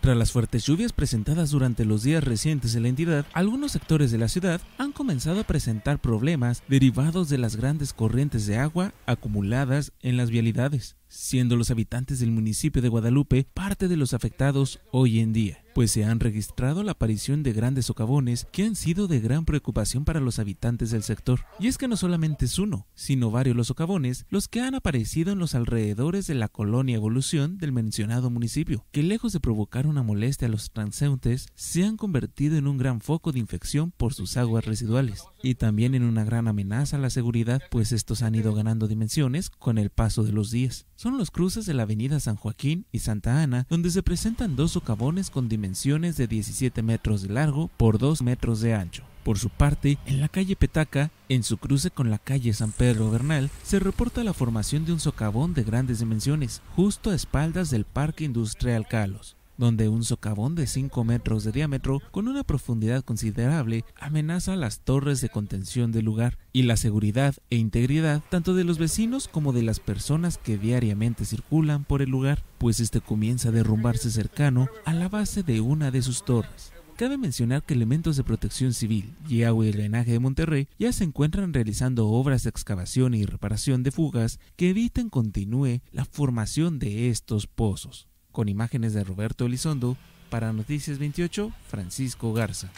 Tras las fuertes lluvias presentadas durante los días recientes en la entidad, algunos sectores de la ciudad han comenzado a presentar problemas derivados de las grandes corrientes de agua acumuladas en las vialidades siendo los habitantes del municipio de Guadalupe parte de los afectados hoy en día, pues se han registrado la aparición de grandes socavones que han sido de gran preocupación para los habitantes del sector. Y es que no solamente es uno, sino varios los socavones los que han aparecido en los alrededores de la colonia Evolución del mencionado municipio, que lejos de provocar una molestia a los transeúntes, se han convertido en un gran foco de infección por sus aguas residuales y también en una gran amenaza a la seguridad, pues estos han ido ganando dimensiones con el paso de los días. Son los cruces de la avenida San Joaquín y Santa Ana, donde se presentan dos socavones con dimensiones de 17 metros de largo por 2 metros de ancho. Por su parte, en la calle Petaca, en su cruce con la calle San Pedro Bernal, se reporta la formación de un socavón de grandes dimensiones, justo a espaldas del Parque Industrial Calos donde un socavón de 5 metros de diámetro con una profundidad considerable amenaza las torres de contención del lugar y la seguridad e integridad tanto de los vecinos como de las personas que diariamente circulan por el lugar, pues este comienza a derrumbarse cercano a la base de una de sus torres. Cabe mencionar que elementos de protección civil, y agua y drenaje de Monterrey ya se encuentran realizando obras de excavación y reparación de fugas que eviten continúe la formación de estos pozos con imágenes de Roberto Elizondo, para Noticias 28, Francisco Garza.